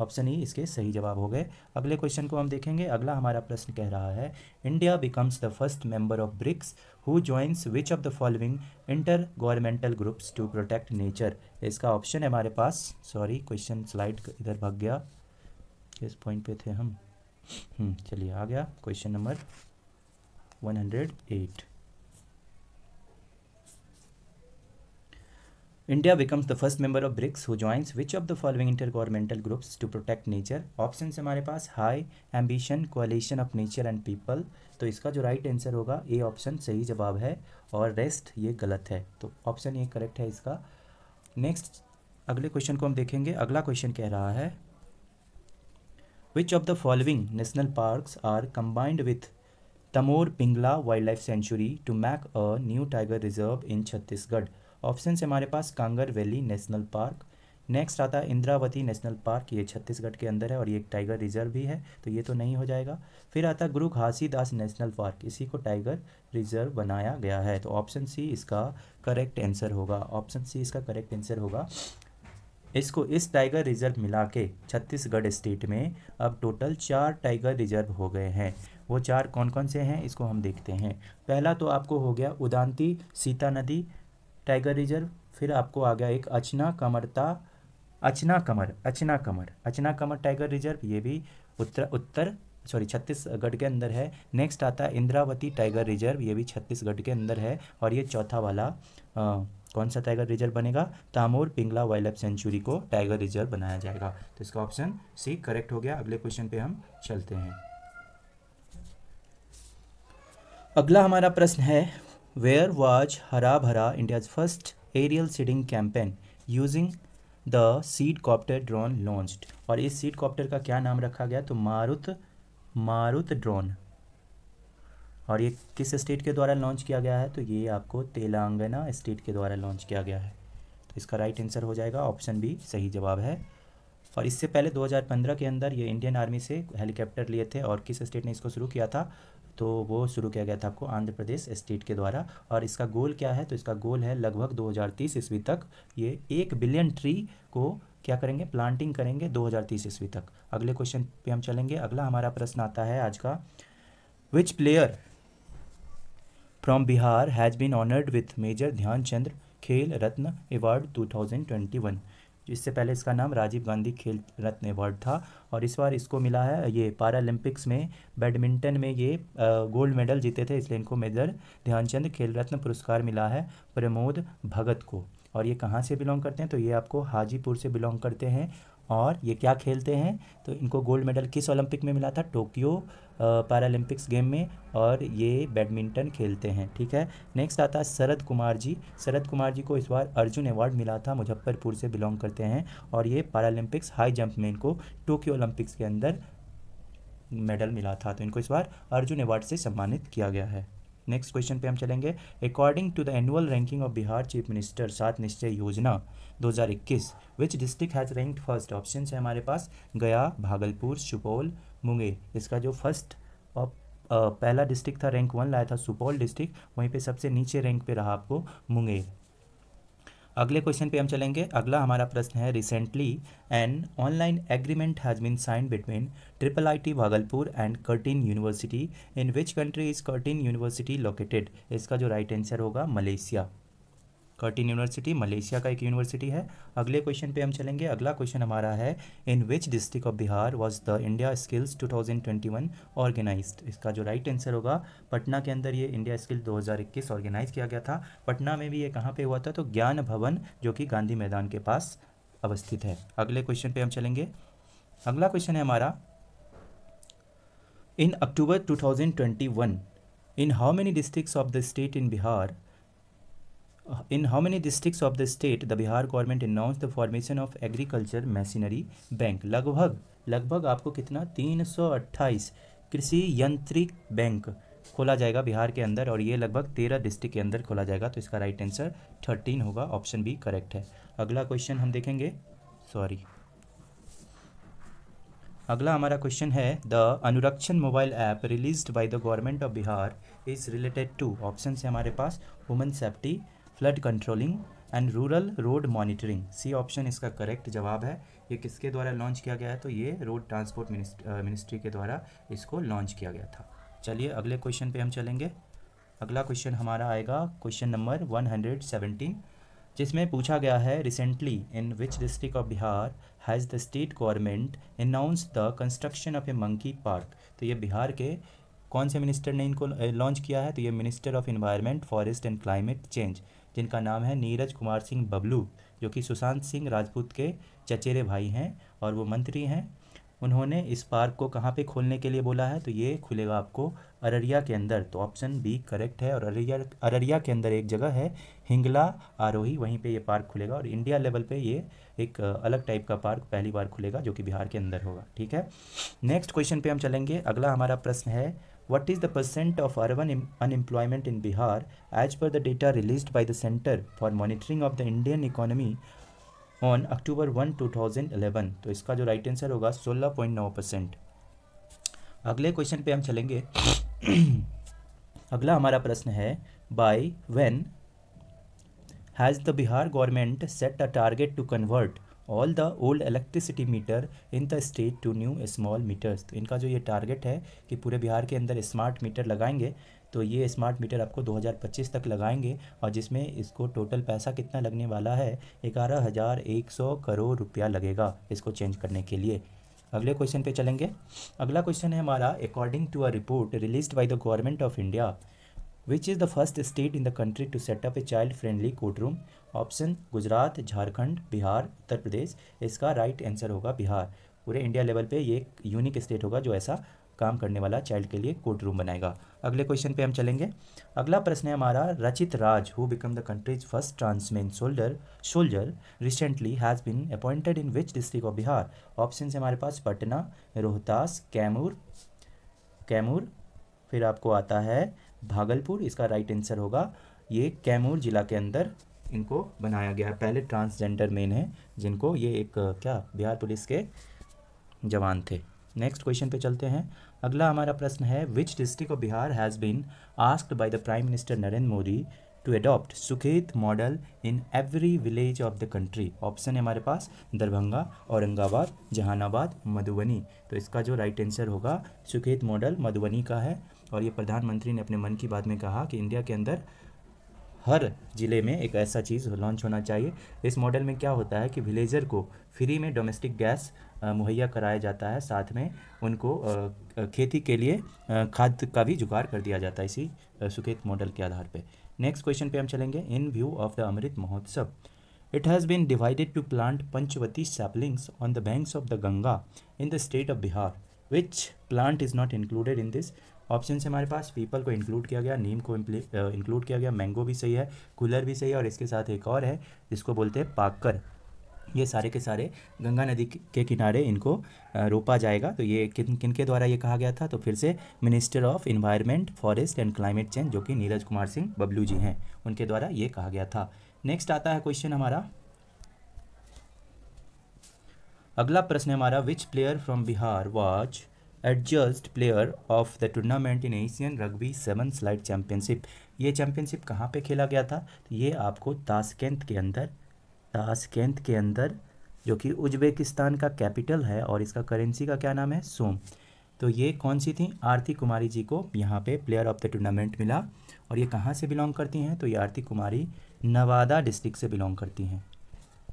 option E e, इसके सही जवाब हो गए अगले क्वेश्चन को हम देखेंगे अगला हमारा प्रश्न कह रहा है India becomes the first member of BRICS who joins which of the following intergovernmental groups to protect nature इसका ऑप्शन है हमारे पास सॉरी क्वेश्चन स्लाइड इधर भाग गया किस पॉइंट पे थे हम हम्म, चलिए आ गया question number one hundred eight India becomes the first member of BRICS who joins which of the following intergovernmental groups to protect nature? Option हमारे पास high ambition coalition of nature and people तो इसका जो right right answer होगा A option सही जवाब है और रेस्ट ये गलत है तो ऑप्शन ये करेक्ट है इसका नेक्स्ट अगले क्वेश्चन को हम देखेंगे अगला क्वेश्चन कह रहा है which of the following national parks are combined with Tamor Pingla wildlife sanctuary to make a new tiger reserve in Chhattisgarh option से हमारे पास Kanger valley national park next आता है इंद्रावती नेशनल पार्क ये छत्तीसगढ़ के अंदर है और ये एक टाइगर रिजर्व भी है तो ये तो नहीं हो जाएगा फिर आता है गुरु घासीदास नेशनल पार्क इसी को टाइगर रिजर्व बनाया गया है तो ऑप्शन सी इसका करेक्ट आंसर होगा ऑप्शन सी इसका करेक्ट आंसर होगा इसको इस टाइगर रिजर्व मिला के छत्तीसगढ़ स्टेट में अब टोटल चार टाइगर रिजर्व हो गए हैं वो चार कौन कौन से हैं इसको हम देखते हैं पहला तो आपको हो गया उदांती सीता नदी टाइगर रिजर्व फिर आपको आ गया एक अचना कमरता अचना कमर अचना कमर अचना कमर टाइगर रिजर्व ये भी उत्तर उत्तर सॉरी छत्तीसगढ़ के अंदर है नेक्स्ट आता है इंद्रावती टाइगर रिजर्व ये भी छत्तीसगढ़ के अंदर है और ये चौथा वाला आ, कौन सा टाइगर रिजर्व बनेगा Tamor Pingla wildlife sanctuary को टाइगर रिजर्व बनाया जाएगा तो इसका ऑप्शन सी करेक्ट हो गया अगले क्वेश्चन पे हम चलते हैं अगला हमारा प्रश्न है where was Hara Bhara, India's first aerial seeding campaign using the seed copter drone launched. और इस सीड कॉप्टर का क्या नाम रखा गया तो मारुत मारुत ड्रोन और ये किस स्टेट के द्वारा लॉन्च किया गया है तो ये आपको तेलंगाना स्टेट के द्वारा लॉन्च किया गया है तो इसका राइट आंसर हो जाएगा ऑप्शन बी सही जवाब है और इससे पहले 2015 के अंदर ये इंडियन आर्मी से हेलीकॉप्टर लिए थे और किस स्टेट ने इसको शुरू किया था तो वो शुरू किया गया था आपको आंध्र प्रदेश स्टेट के द्वारा और इसका गोल क्या है तो इसका गोल है लगभग 2030 ईस्वी तक ये एक बिलियन ट्री को क्या करेंगे प्लांटिंग करेंगे 2030 ईस्वी तक अगले क्वेश्चन पे हम चलेंगे अगला हमारा प्रश्न आता है आज का which player from Bihar has been honoured with major Dhyanchandra Khel Ratna award 2021 इससे पहले इसका नाम राजीव गांधी खेल रत्न अवार्ड था और इस बार इसको मिला है ये पैरालंपिक्स में बैडमिंटन में ये गोल्ड मेडल जीते थे इसलिए इनको मेजर ध्यानचंद खेल रत्न पुरस्कार मिला है प्रमोद भगत को और ये कहाँ से बिलोंग करते हैं तो ये आपको हाजीपुर से बिलोंग करते हैं और ये क्या खेलते हैं तो इनको गोल्ड मेडल किस ओलंपिक में मिला था टोक्यो पैरालंपिक्स गेम में और ये बैडमिंटन खेलते हैं ठीक है नेक्स्ट आता है शरद कुमार जी शरद कुमार जी को इस बार अर्जुन अवार्ड मिला था मुजफ्फरपुर से बिलोंग करते हैं और ये पैरालंपिक्स हाई जंप में इनको टोक्यो ओलंपिक्स के अंदर मेडल मिला था तो इनको इस बार अर्जुन अवार्ड से सम्मानित किया गया है नेक्स्ट क्वेश्चन पे हम चलेंगे according to the annual ranking of Bihar chief minister Saat Nishchay Yojana 2021 which district has ranked first option है हमारे पास गया भागलपुर सुपौल मुंगेर इसका जो फर्स्ट पहला डिस्ट्रिक्ट था रैंक वन लाया था सुपौल डिस्ट्रिक्ट वहीं पे सबसे नीचे रैंक पे रहा आपको मुंगेर अगले क्वेश्चन पे हम चलेंगे अगला हमारा प्रश्न है recently an online agreement has been sign between triple I T Bhagalpur and Curtin university in which country is Curtin university located इसका जो राइट right आंसर होगा मलेशिया कर्टिन यूनिवर्सिटी मलेशिया का एक यूनिवर्सिटी है अगले क्वेश्चन पे हम चलेंगे अगला क्वेश्चन हमारा है in which district of Bihar was the India skills 2021 organised इसका जो राइट आंसर होगा पटना के अंदर ये इंडिया स्किल 2021 ऑर्गेनाइज किया गया था पटना में भी ये कहाँ पर हुआ था तो ज्ञान भवन जो कि गांधी मैदान के पास अवस्थित है अगले क्वेश्चन पर हम चलेंगे अगला क्वेश्चन है हमारा in October two in how many district of the state in Bihar in how many districts of the state the Bihar government announce the formation of agriculture machinery bank लगभग लगभग आपको कितना 328 कृषि यंत्रिक बैंक खोला जाएगा बिहार के अंदर और ये लगभग तेरह डिस्ट्रिक्ट के अंदर खोला जाएगा तो इसका राइट आंसर थर्टीन होगा ऑप्शन बी करेक्ट है अगला क्वेश्चन हम देखेंगे सॉरी अगला हमारा क्वेश्चन है the Anurakshan mobile app released by the government of Bihar is related to option है हमारे पास women safety flood controlling and rural road monitoring C option इसका करेक्ट जवाब है ये किसके द्वारा लॉन्च किया गया है तो ये रोड ट्रांसपोर्ट मिनिस्ट्री के द्वारा इसको लॉन्च किया गया था चलिए अगले क्वेश्चन पे हम चलेंगे अगला क्वेश्चन हमारा आएगा क्वेश्चन नंबर 117 जिसमें पूछा गया है recently in which district of Bihar has the state government announce the construction of a monkey park तो ये बिहार के कौन से मिनिस्टर ने इनको लॉन्च किया है तो ये minister of environment forest and climate change जिनका नाम है नीरज कुमार सिंह बबलू जो कि सुशांत सिंह राजपूत के चचेरे भाई हैं और वो मंत्री हैं उन्होंने इस पार्क को कहाँ पे खोलने के लिए बोला है तो ये खुलेगा आपको अररिया के अंदर तो ऑप्शन बी करेक्ट है और अररिया अररिया के अंदर एक जगह है हिंगला आरोही वहीं पे ये पार्क खुलेगा और इंडिया लेवल पे ये एक अलग टाइप का पार्क पहली बार खुलेगा जो कि बिहार के अंदर होगा ठीक है नेक्स्ट क्वेश्चन पे हम चलेंगे अगला हमारा प्रश्न है What is the percent of urban unemployment in Bihar as per the data released by the Center for Monitoring of the Indian Economy on October one two thousand eleven तो इसका जो राइट आंसर होगा सोलह point नौ percent अगले question पे हम चलेंगे अगला हमारा प्रश्न है by when has the Bihar government set a target to convert all the old electricity meter in the state to new small meters तो इनका जो ये टारगेट है कि पूरे बिहार के अंदर स्मार्ट मीटर लगाएंगे तो ये स्मार्ट मीटर आपको 2025 तक लगाएंगे और जिसमें इसको टोटल पैसा कितना लगने वाला है ग्यारह हज़ार एक सौ करोड़ रुपया लगेगा इसको चेंज करने के लिए अगले क्वेश्चन पे चलेंगे अगला क्वेश्चन है हमारा according to a report release by the government of India which is the first state in the country to set up a child friendly courtroom option Gujarat Jharkhand Bihar Uttar Pradesh इसका राइट right आंसर होगा बिहार पूरे India level पे ये एक unique state होगा जो ऐसा काम करने वाला चाइल्ड के लिए कोर्ट रूम बनाएगा अगले क्वेश्चन पे हम चलेंगे अगला प्रश्न है हमारा Rachit Raj who become the country's first transmen soldier soldier recently has been appointed in which district of Bihar option है हमारे पास पटना रोहतास कैमूर कैमूर फिर आपको आता है भागलपुर इसका राइट आंसर होगा ये कैमूर जिला के अंदर इनको बनाया गया है पहले ट्रांसजेंडर मेन है जिनको ये एक क्या बिहार पुलिस के जवान थे नेक्स्ट क्वेश्चन पे चलते हैं अगला हमारा प्रश्न है which district of Bihar has been asked by the prime minister Narendra Modi to adopt Sukhet model in every village of the country option है हमारे पास दरभंगा औरंगाबाद जहानाबाद मधुबनी तो इसका जो राइट आंसर होगा सुखेत मॉडल मधुबनी का है और ये प्रधानमंत्री ने अपने मन की बात में कहा कि इंडिया के अंदर हर ज़िले में एक ऐसा चीज़ लॉन्च होना चाहिए इस मॉडल में क्या होता है कि विलेजर को फ्री में डोमेस्टिक गैस मुहैया कराया जाता है साथ में उनको खेती के लिए खाद का भी जुगाड़ कर दिया जाता है इसी सुखेत मॉडल के आधार पर नेक्स्ट क्वेश्चन पे हम चलेंगे in view of the Amrit Mahotsav it has been divided to plant Panchvati saplings on the banks of the Ganga in the state of Bihar which plant is not included in this option से हमारे पास people को include किया गया नीम को include किया गया mango भी सही है कूलर भी सही है और इसके साथ एक और है जिसको बोलते हैं पाकर ये सारे के सारे गंगा नदी के किनारे इनको रोपा जाएगा तो ये किन किन के द्वारा ये कहा गया था तो फिर से minister of environment forest and climate change जो कि नीरज कुमार सिंह बबलू जी हैं उनके द्वारा ये कहा गया था नेक्स्ट आता है क्वेश्चन हमारा अगला प्रश्न हमारा which player from Bihar was adjudged player of the tournament in Asian rugby seven side championship ये चैम्पियनशिप कहाँ पे खेला गया था तो ये आपको ताशकंद के अंदर ताशकंद के अंदर जो कि उज्बेकिस्तान का कैपिटल है और इसका करेंसी का क्या नाम है सोम तो ये कौन सी थी आरती कुमारी जी को यहाँ पे प्लेयर ऑफ द टूर्नामेंट मिला और ये कहाँ से बिलोंग करती हैं तो ये आरती कुमारी नवादा डिस्ट्रिक्ट से बिलोंग करती हैं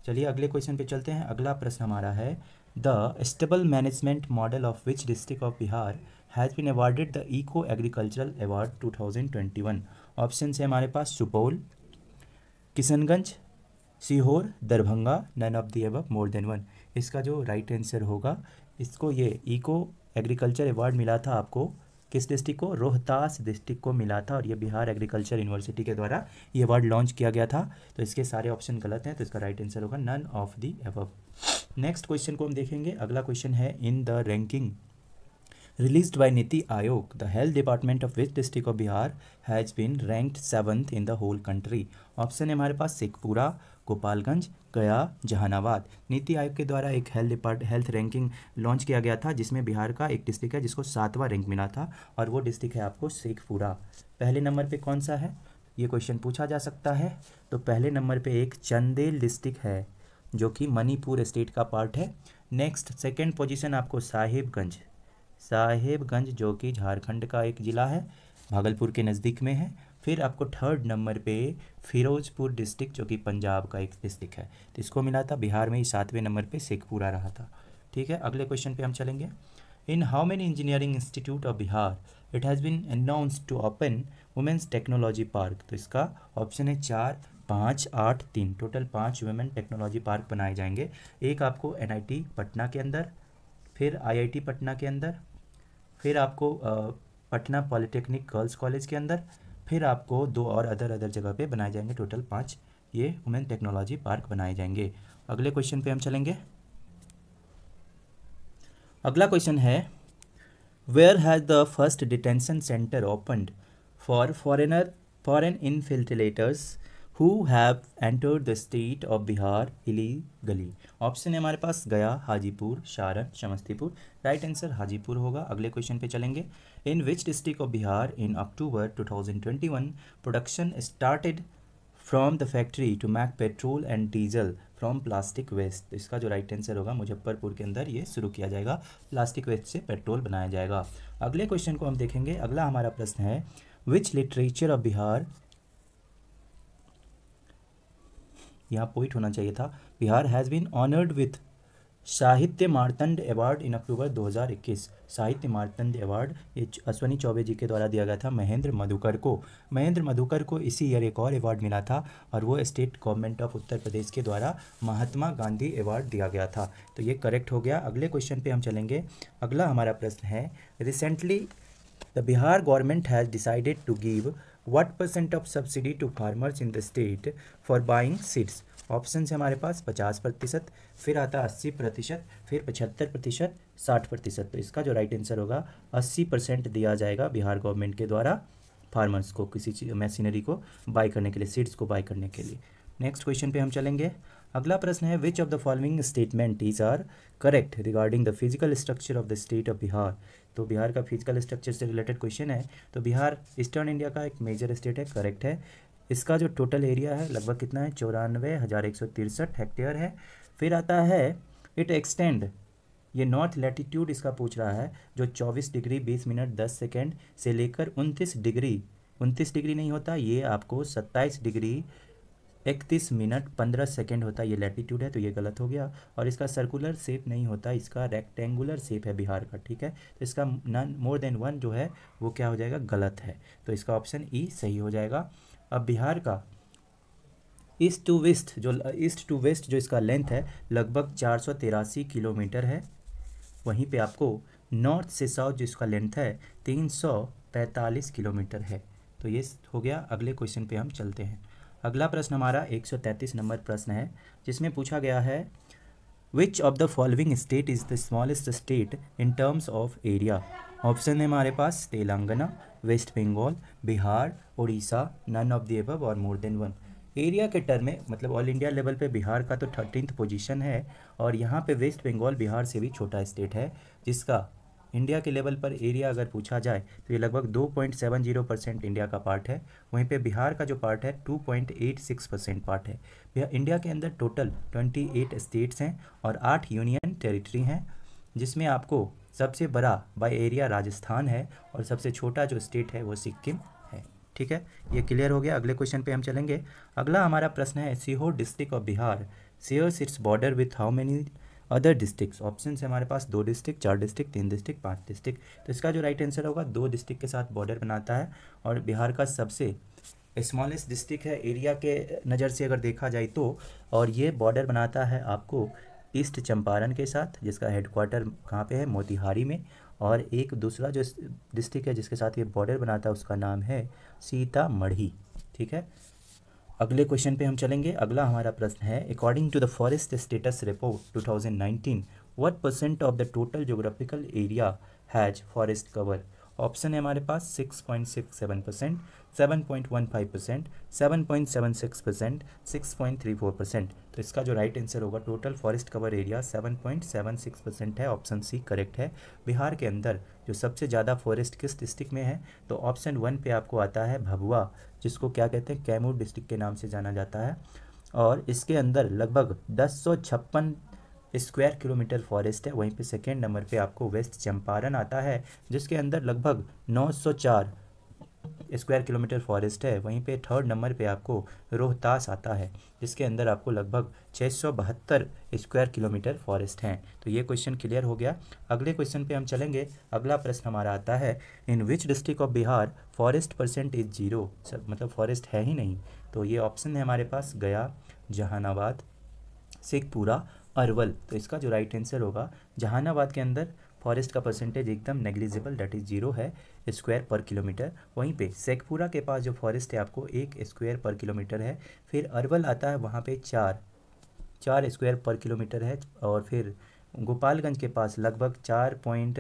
चलिए अगले क्वेश्चन पे चलते हैं अगला प्रश्न हमारा है The stable management model of which district of Bihar has been awarded the eco agricultural award 2021 option है हमारे पास Supaul Kishanganj Sheohar Darbhanga none of the above more than one इसका जो राइट right आंसर होगा इसको ये इको एग्रीकल्चर अवार्ड मिला था आपको किस डिस्ट्रिक्ट को रोहतास डिस्ट्रिक्ट को मिला था और ये बिहार एग्रीकल्चर यूनिवर्सिटी के द्वारा ये अवार्ड लॉन्च किया गया था तो इसके सारे ऑप्शन गलत हैं तो इसका राइट आंसर होगा none of the above next question को हम देखेंगे अगला क्वेश्चन है in the ranking release by NITI Aayog the health department of which district of Bihar has been ranked seventh in the whole country option है हमारे पास शेखपुरा गोपालगंज गया जहानाबाद नीति आयोग के द्वारा एक health depart health ranking launch किया गया था जिसमें बिहार का एक डिस्ट्रिक्ट है जिसको सातवां रैंक मिला था और वो डिस्ट्रिक्ट है आपको शेखपुरा पहले नंबर पर कौन सा है ये क्वेश्चन पूछा जा सकता है तो पहले नंबर पर एक चंदेल डिस्ट्रिक्ट है जो कि मणिपुर स्टेट का पार्ट है नेक्स्ट सेकेंड पोजिशन आपको साहिबगंज साहिबगंज जो कि झारखंड का एक ज़िला है भागलपुर के नज़दीक में है फिर आपको थर्ड नंबर पे फिरोजपुर डिस्ट्रिक्ट जो कि पंजाब का एक डिस्ट्रिक्ट है तो इसको मिला था बिहार में ही सातवें नंबर पे शेखपुरा रहा था ठीक है अगले क्वेश्चन पे हम चलेंगे in how many engineering institute of Bihar it has been announce to open women's technology park तो इसका ऑप्शन है चार पाँच आठ तीन टोटल पाँच वेमेन टेक्नोलॉजी पार्क बनाए जाएंगे एक आपको एन पटना के अंदर फिर आई पटना के अंदर फिर आपको पटना पॉलिटेक्निक गर्ल्स कॉलेज के अंदर फिर आपको दो और अदर अदर जगह पे बनाए जाएंगे टोटल पाँच ये वुमेन टेक्नोलॉजी पार्क बनाए जाएंगे अगले क्वेश्चन पे हम चलेंगे अगला क्वेश्चन है where has the first detention centre opened for foreigner foreign infiltrators who have entered the state of Bihar गली ऑप्शन है हमारे पास गया हाजीपुर सारण समस्तीपुर राइट आंसर हाजीपुर होगा अगले क्वेश्चन पे चलेंगे in which district of Bihar in October 2021 production started from the factory to make petrol and diesel from plastic waste इसका जो राइट आंसर होगा मुजफ्फरपुर के अंदर ये शुरू किया जाएगा प्लास्टिक वेस्ट से पेट्रोल बनाया जाएगा अगले क्वेश्चन को हम देखेंगे अगला हमारा प्रश्न है विच लिटरेचर ऑफ बिहार यहाँ पॉइंट होना चाहिए था Bihar has been honoured with Sahitya Martand award in October 2021 साहित्य मारतंड अवार्ड ये अश्वनी चौबे जी के द्वारा दिया गया था महेंद्र मधुकर को महेंद्र मधुकर को इसी ईयर एक और अवार्ड मिला था और वो state government of Uttar Pradesh के द्वारा महात्मा गांधी अवार्ड दिया गया था तो ये करेक्ट हो गया अगले क्वेश्चन पे हम चलेंगे अगला हमारा प्रश्न है recently the Bihar government has decided to give what percent of subsidy to farmers in the state for buying seeds option है हमारे पास पचास प्रतिशत फिर आता है अस्सी प्रतिशत फिर पचहत्तर प्रतिशत साठ प्रतिशत तो इसका जो राइट आंसर होगा अस्सी परसेंट दिया जाएगा बिहार गवर्नमेंट के द्वारा फार्मर्स को किसी मशीनरी को बाय करने के लिए सीड्स को बाय करने के लिए नेक्स्ट क्वेश्चन पे हम चलेंगे अगला प्रश्न है which of the following statement is are correct regarding the physical structure of the state of Bihar तो बिहार का फिजिकल स्ट्रक्चर से रिलेटेड क्वेश्चन है तो बिहार ईस्टर्न इंडिया का एक मेजर स्टेट है करेक्ट है इसका जो टोटल एरिया है लगभग कितना है चौरानवे हज़ार एक सौ तिरसठ हेक्टेयर है फिर आता है इट एक्सटेंड ये नॉर्थ लैटिट्यूड इसका पूछ रहा है जो 24 डिग्री 20 मिनट 10 सेकेंड से लेकर 29 डिग्री 29 डिग्री नहीं होता ये आपको 27 डिग्री इकतीस मिनट पंद्रह सेकेंड होता है ये लेटीट्यूड है तो ये गलत हो गया और इसका सर्कुलर शेप नहीं होता इसका रेक्टेंगुलर शेप है बिहार का ठीक है तो इसका नन मोर देन वन जो है वो क्या हो जाएगा गलत है तो इसका ऑप्शन ई e सही हो जाएगा अब बिहार का ईस्ट टू वेस्ट जो ईस्ट टू वेस्ट जो इसका लेंथ है लगभग चार किलोमीटर है वहीं पे आपको नॉर्थ से साउथ जो इसका लेंथ है पैंतालीस किलोमीटर है तो ये हो गया अगले क्वेश्चन पे हम चलते हैं अगला प्रश्न हमारा 133 नंबर प्रश्न है जिसमें पूछा गया है which of the following state is the smallest state in terms of area option है हमारे पास Telangana West Bengal Bihar Orissa none of the above और मोर देन वन एरिया के टर्म में मतलब ऑल इंडिया लेवल पे बिहार का तो थर्टीन पोजीशन है और यहाँ पे वेस्ट बंगाल बिहार से भी छोटा स्टेट है जिसका इंडिया के लेवल पर एरिया अगर पूछा जाए तो ये लगभग 2.70 परसेंट इंडिया का पार्ट है वहीं पे बिहार का जो पार्ट है 2.86 परसेंट पार्ट है इंडिया के अंदर टोटल 28 स्टेट्स हैं और आठ यूनियन टेरिटरी हैं जिसमें आपको सबसे बड़ा बाई एरिया राजस्थान है और सबसे छोटा जो स्टेट है वो सिक्किम है ठीक है ये क्लियर हो गया अगले क्वेश्चन पे हम चलेंगे अगला हमारा प्रश्न है Sheohar district of Bihar Sheohar its border with how many other district option है हमारे पास दो डिस्ट्रिक्ट चार डिस्ट्रिक्ट तीन डिस्ट्रिक्ट पाँच डिस्ट्रिक्ट तो इसका जो राइट आंसर होगा दो डिस्ट्रिक्ट के साथ बॉर्डर बनाता है और बिहार का सबसे स्मॉलेस्ट डिस्ट्रिक्ट है एरिया के नज़र से अगर देखा जाए तो और ये बॉर्डर बनाता है आपको ईस्ट चंपारण के साथ जिसका हेडक्वार्टर कहाँ पे है मोतिहारी में और एक दूसरा जो डिस्ट्रिक्ट है जिसके साथ ये बॉर्डर बनाता है उसका नाम है सीतामढ़ी ठीक है अगले क्वेश्चन पे हम चलेंगे अगला हमारा प्रश्न है according to the forest status report 2019 what percent of the total geographical area has forest cover option है हमारे पास 6.67 percent five percent seven point seven six percent six point three four percent तो इसका जो राइट आंसर होगा total forest cover area seven point seven six percent है option C correct है बिहार के अंदर जो सबसे ज़्यादा फॉरेस्ट किस डिस्ट्रिक्ट में है तो ऑप्शन वन पे आपको आता है भभुआ जिसको क्या कहते हैं कैमूर डिस्ट्रिक्ट के नाम से जाना जाता है और इसके अंदर लगभग दस सौ छप्पन स्क्वायर किलोमीटर फॉरेस्ट है वहीं पे सेकेंड नंबर पे आपको वेस्ट चंपारण आता है जिसके अंदर लगभग 904 स्क्वायर किलोमीटर फॉरेस्ट है वहीं पे थर्ड नंबर पे आपको रोहतास आता है जिसके अंदर आपको लगभग छः स्क्वायर किलोमीटर फॉरेस्ट हैं तो ये क्वेश्चन क्लियर हो गया अगले क्वेश्चन पे हम चलेंगे अगला प्रश्न हमारा आता है in which district of Bihar forest percent is zero मतलब फॉरेस्ट है ही नहीं तो ये ऑप्शन है हमारे पास गया जहानाबाद शेखपुरा अरवल तो इसका जो राइट आंसर होगा जहानाबाद के अंदर फॉरेस्ट का परसेंटेज एकदम नेग्लिजिबल डेट इज़ जीरो है स्क्वायर पर किलोमीटर वहीं पे शेखपुरा के पास जो फॉरेस्ट है आपको एक स्क्वायर पर किलोमीटर है फिर अरवल आता है वहाँ पे चार चार स्क्वायर पर किलोमीटर है और फिर गोपालगंज के पास लगभग चार पॉइंट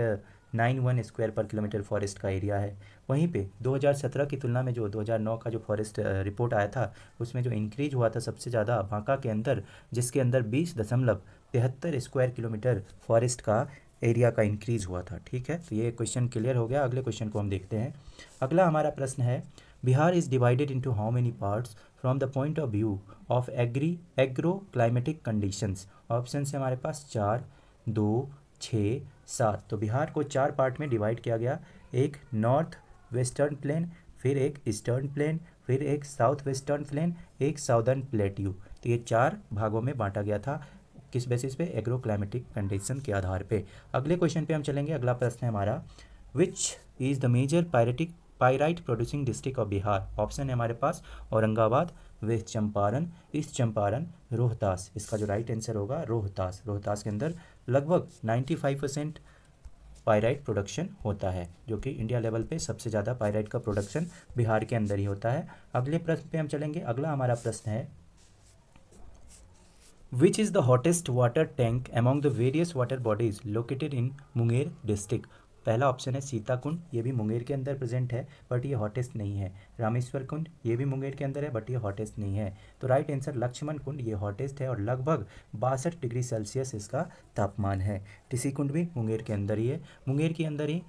नाइन वन स्क्वायर पर किलोमीटर फॉरेस्ट का एरिया है वहीं पे 2017 की तुलना में जो 2009 का जो फॉरेस्ट रिपोर्ट आया था उसमें जो इंक्रीज हुआ था सबसे ज़्यादा बांका के अंदर जिसके अंदर बीस दशमलव तिहत्तर स्क्वायर किलोमीटर फॉरेस्ट का एरिया का इंक्रीज़ हुआ था ठीक है तो ये क्वेश्चन क्लियर हो गया अगले क्वेश्चन को हम देखते हैं अगला हमारा प्रश्न है Bihar is divided into how many parts from the point of view of agri agro climatic conditions option से हमारे पास चार दो छः सात तो बिहार को चार पार्ट में डिवाइड किया गया एक नॉर्थ वेस्टर्न प्लेन फिर एक ईस्टर्न प्लेन फिर एक साउथ वेस्टर्न प्लेन एक साउदर्न प्लेट्यू तो ये चार भागों में बांटा गया था किस बेसिस पे एग्रो क्लाइमेटिक कंडीशन के आधार पे अगले क्वेश्चन पे हम चलेंगे अगला प्रश्न है हमारा which is the major pyritic pyrite producing district of Bihar option है हमारे पास औरंगाबाद वेस्ट चंपारण ईस्ट चंपारण रोहतास इसका जो राइट आंसर होगा रोहतास रोहतास के अंदर लगभग नाइन्टी परसेंट पायराइट प्रोडक्शन होता है जो कि इंडिया लेवल पे सबसे ज़्यादा पायराइट का प्रोडक्शन बिहार के अंदर ही होता है अगले प्रश्न पे हम चलेंगे अगला हमारा प्रश्न है which is the hottest water tank among the various water bodies located in Munger district पहला ऑप्शन है सीताकुंड ये भी मुंगेर के अंदर प्रेजेंट है बट ये हॉटेस्ट नहीं है रामेश्वर कुंड ये भी मुंगेर के अंदर है बट ये हॉटेस्ट नहीं है तो राइट आंसर लक्ष्मण कुंड ये हॉटेस्ट है और लगभग बासठ डिग्री सेल्सियस इसका तापमान है टीसी कुंड भी मुंगेर के अंदर ही है मुंगेर के अंदर ही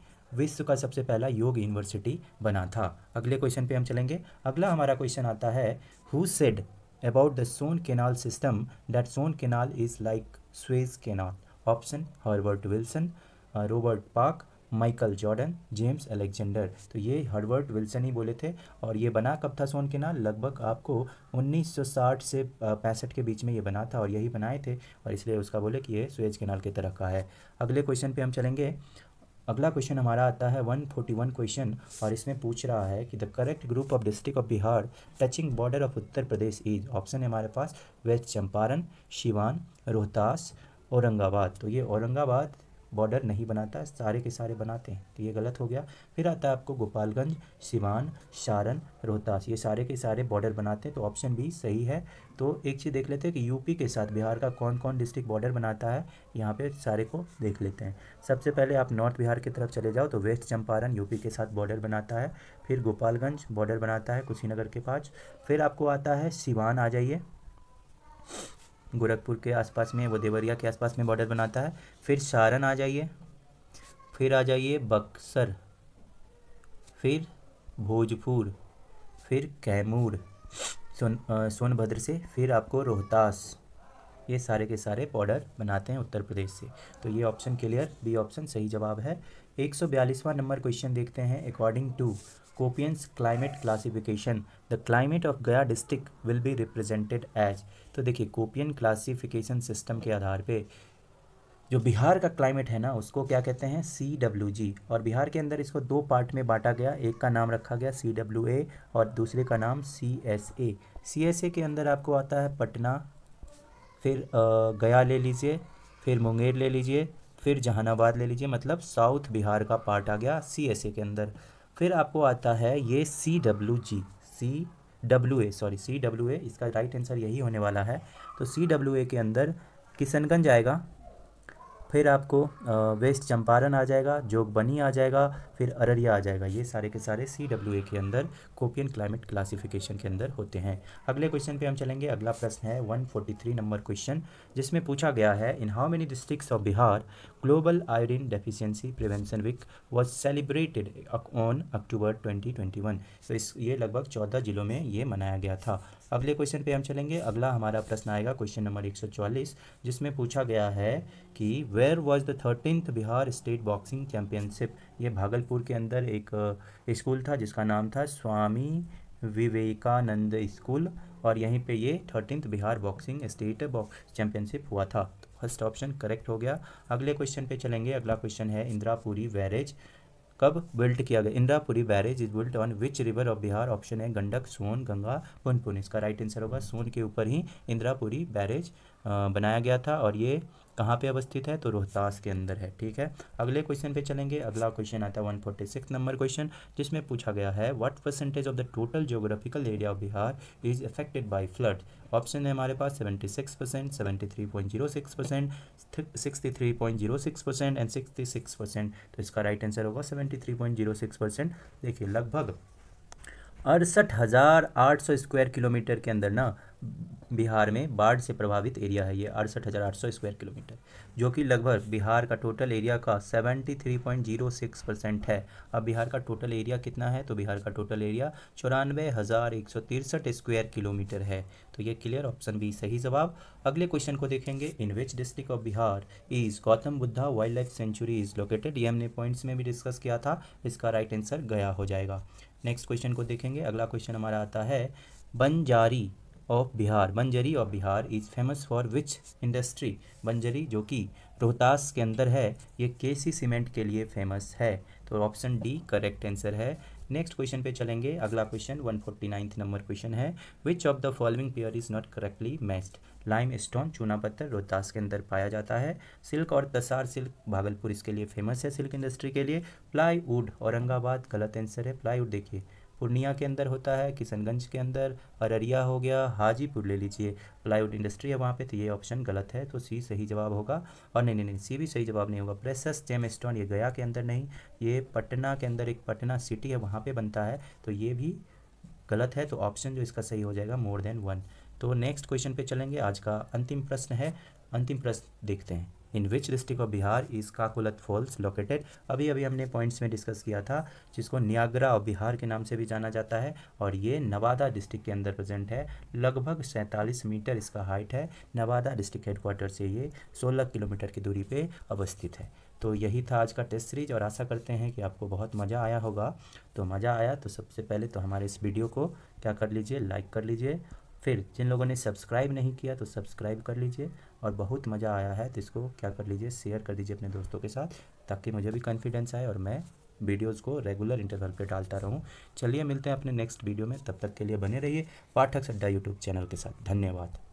विश्व का सबसे पहला योग यूनिवर्सिटी बना था अगले क्वेश्चन पे हम चलेंगे अगला हमारा क्वेश्चन आता है who said about the Son Canal system that Son Canal is like Suez Canal. Option Herbert Wilson, uh, Robert Park, Michael Jordan James Alexander तो ये हर्बर्ट विल्सन ही बोले थे और ये बना कब था सोन केनाल लगभग आपको 1960 से पैंसठ के बीच में ये बना था और यही बनाए थे और इसलिए उसका बोले कि ये स्वेज केनाल की के तरह का है अगले क्वेश्चन पे हम चलेंगे अगला क्वेश्चन हमारा आता है 141 क्वेश्चन और इसमें पूछ रहा है कि the correct group of district of Bihar touching border of Uttar Pradesh is option है हमारे पास वेस्ट चंपारण शिवान रोहतास औरंगाबाद तो ये औरंगाबाद बॉर्डर नहीं बनाता सारे के सारे बनाते हैं तो ये गलत हो गया फिर आता है आपको गोपालगंज सिवान सारण रोहतास ये सारे के सारे बॉर्डर बनाते हैं तो ऑप्शन बी सही है तो एक चीज़ देख लेते हैं कि यूपी के साथ बिहार का कौन कौन डिस्ट्रिक्ट बॉर्डर बनाता है यहाँ पे सारे को देख लेते हैं सबसे पहले आप नॉर्थ बिहार की तरफ चले जाओ तो वेस्ट चंपारण यूपी के साथ बॉर्डर बनाता है फिर गोपालगंज बॉर्डर बनाता है कुशीनगर के पास फिर आपको आता है सिवान आ जाइए गोरखपुर के आसपास में वो देवरिया के आसपास में बॉर्डर बनाता है फिर सारण आ जाइए फिर आ जाइए बक्सर फिर भोजपुर फिर कैमूर सोन सोनभद्र से फिर आपको रोहतास ये सारे के सारे बॉर्डर बनाते हैं उत्तर प्रदेश से तो ये ऑप्शन क्लियर बी ऑप्शन सही जवाब है एक सौ बयालीसवां नंबर क्वेश्चन देखते हैं according to Koppen's climate classification the climate of Gaya district will be represented as तो देखिए कोपियन क्लासिफिकेशन सिस्टम के आधार पे जो बिहार का क्लाइमेट है ना उसको क्या कहते हैं सी डब्ल्यू जी और बिहार के अंदर इसको दो पार्ट में बांटा गया एक का नाम रखा गया सी डब्ल्यू ए और दूसरे का नाम C S A C S A के अंदर आपको आता है पटना फिर गया ले लीजिए फिर मुंगेर ले लीजिए फिर जहानाबाद ले लीजिए मतलब साउथ बिहार का पार्ट आ गया सी एस ए के अंदर फिर आपको आता है ये C W G C W A sorry C W A इसका राइट आंसर यही होने वाला है तो सी डब्ल्यू ए के अंदर किशनगंज आएगा फिर आपको वेस्ट चंपारण आ जाएगा जोगबनी आ जाएगा फिर अररिया आ जाएगा ये सारे के सारे सी डब्ल्यू ए के अंदर कोपियन क्लाइमेट क्लासिफिकेशन के अंदर होते हैं अगले क्वेश्चन पे हम चलेंगे अगला प्रश्न है 143 नंबर क्वेश्चन जिसमें पूछा गया है in how many districts of Bihar Global Iron Deficiency Prevention Week was celebrated on October 2021 so इस ये लगभग 14 जिलों में ये मनाया गया था अगले क्वेश्चन पे हम चलेंगे अगला हमारा प्रश्न आएगा क्वेश्चन नंबर 144 जिसमें पूछा गया है कि where was the thirteenth Bihar state boxing championship ये भागलपुर के अंदर एक स्कूल था जिसका नाम था स्वामी विवेकानंद स्कूल और यहीं पे ये thirteenth Bihar boxing state box championship हुआ था फर्स्ट ऑप्शन करेक्ट हो गया अगले क्वेश्चन पे चलेंगे अगला क्वेश्चन है इंदिरापुरी बैरेज कब बिल्ट किया गया Indirapuri barrage is built on which river of Bihar option है गंडक सोन गंगा पुनपुन इसका राइट आंसर होगा सोन के ऊपर ही इंदिरापुरी बैरेज बनाया गया था और ये कहाँ पे अवस्थित है तो रोहतास के अंदर है ठीक है अगले क्वेश्चन पे चलेंगे अगला क्वेश्चन आता है one forty six number question जिसमें पूछा गया है what percentage of the total geographical area of Bihar is affected by flood option है हमारे पास seventy six percent seventy three point zero six percent sixty three point zero six percent and sixty six percent तो इसका right answer होगा seventy three point zero six percent देखिए लगभग अड़सठ हज़ार आठ सौ स्क्वायर किलोमीटर के अंदर ना बिहार में बाढ़ से प्रभावित एरिया है ये अड़सठ हज़ार आठ सौ स्क्वायर किलोमीटर जो कि लगभग बिहार का टोटल एरिया का seventy three point zero six percent है अब बिहार का टोटल एरिया कितना है तो बिहार का टोटल एरिया चौरानवे हज़ार एक सौ तिरसठ स्क्वायर किलोमीटर है तो ये क्लियर ऑप्शन बी सही जवाब अगले क्वेश्चन को देखेंगे in which district of Bihar is Gautam Buddha wildlife sanctuary is located ये हमने पॉइंट्स में भी डिस्कस किया था इसका राइट आंसर गया हो जाएगा नेक्स्ट क्वेश्चन को देखेंगे अगला क्वेश्चन हमारा आता है Banjari of Bihar Banjari of Bihar is famous for which industry Banjari जो कि रोहतास के अंदर है ये के सी सीमेंट के लिए फेमस है तो ऑप्शन डी करेक्ट आंसर है नेक्स्ट क्वेश्चन पे चलेंगे अगला question one forty ninth number question है which of the following pair is not correctly matched limestone चूना पत्थर रोहतास के अंदर पाया जाता है सिल्क और तसार सिल्क भागलपुर इसके लिए फेमस है सिल्क इंडस्ट्री के लिए प्लाईवुड औरंगाबाद गलत आंसर है प्लाईवुड देखिए पूर्णिया के अंदर होता है किशनगंज के अंदर अररिया हो गया हाजीपुर ले लीजिए प्लाईवुड इंडस्ट्री है वहाँ पे तो ये ऑप्शन गलत है तो सी सही जवाब होगा और नहीं नहीं नहीं सी भी सही जवाब नहीं होगा प्रेसस जेम स्टोन ये गया के अंदर नहीं ये पटना के अंदर एक पटना सिटी है वहाँ पर बनता है तो ये भी गलत है तो ऑप्शन जो इसका सही हो जाएगा मोर देन वन तो नेक्स्ट क्वेश्चन पर चलेंगे आज का अंतिम प्रश्न है अंतिम प्रश्न देखते हैं in which district of Bihar is Kakolat falls located अभी अभी हमने पॉइंट्स में डिस्कस किया था जिसको नियाग्रा ऑफ बिहार के नाम से भी जाना जाता है और ये नवादा डिस्ट्रिक्ट के अंदर प्रेजेंट है लगभग सैंतालीस मीटर इसका हाइट है नवादा डिस्ट्रिक्ट हेडक्वार्टर से ये सोलह किलोमीटर की दूरी पर अवस्थित है तो यही था आज का टेस्ट सीरीज और आशा करते हैं कि आपको बहुत मज़ा आया होगा तो मज़ा आया तो सबसे पहले तो हमारे इस वीडियो को क्या कर लीजिए लाइक कर लीजिए फिर जिन लोगों ने सब्सक्राइब नहीं किया तो सब्सक्राइब कर लीजिए और बहुत मज़ा आया है तो इसको क्या कर लीजिए शेयर कर दीजिए अपने दोस्तों के साथ ताकि मुझे भी कॉन्फिडेंस आए और मैं वीडियोज़ को रेगुलर इंटरवल पे डालता रहूँ चलिए मिलते हैं अपने नेक्स्ट वीडियो में तब तक के लिए बने रहिए पाठक सड्डा यूट्यूब चैनल के साथ धन्यवाद